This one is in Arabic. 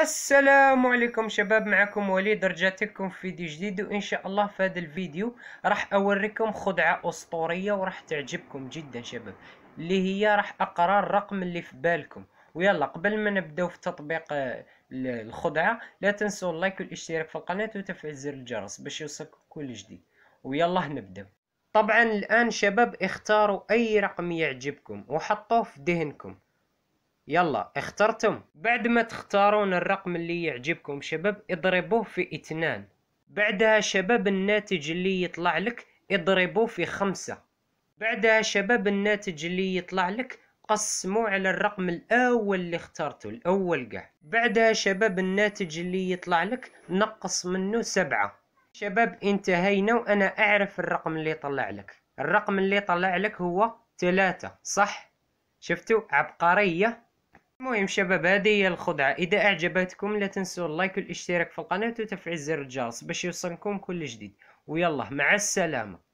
السلام عليكم شباب معكم وليد رجعت لكم في فيديو جديد وان شاء الله في هذا الفيديو راح اوريكم خدعه اسطوريه وراح تعجبكم جدا شباب اللي هي راح اقرا الرقم اللي في بالكم ويلا قبل ما نبداو في تطبيق آه، الخدعه لا تنسوا اللايك والاشتراك في القناه وتفعيل زر الجرس باش يوصلكم كل جديد ويلا نبداو طبعا الان شباب اختاروا اي رقم يعجبكم وحطوه في ذهنكم يلا اخترتم بعد ما تختارون الرقم اللي يعجبكم شباب اضربوه في اثنان بعدها شباب الناتج اللي يطلع لك اضربوه في خمسة بعدها شباب الناتج اللي يطلع لك قسموه على الرقم الأول اللي اخترته الأول قاع بعدها شباب الناتج اللي يطلع لك نقص منه سبعة شباب انتهينا وأنا أعرف الرقم اللي طلع لك الرقم اللي طلع لك هو ثلاثة صح شفتوا عبقرية المهم شباب هذه هي الخدعة إذا أعجبتكم لا تنسوا اللايك والاشتراك في القناة وتفعيل زر الجرس باش يوصلكم كل جديد ويلا مع السلامة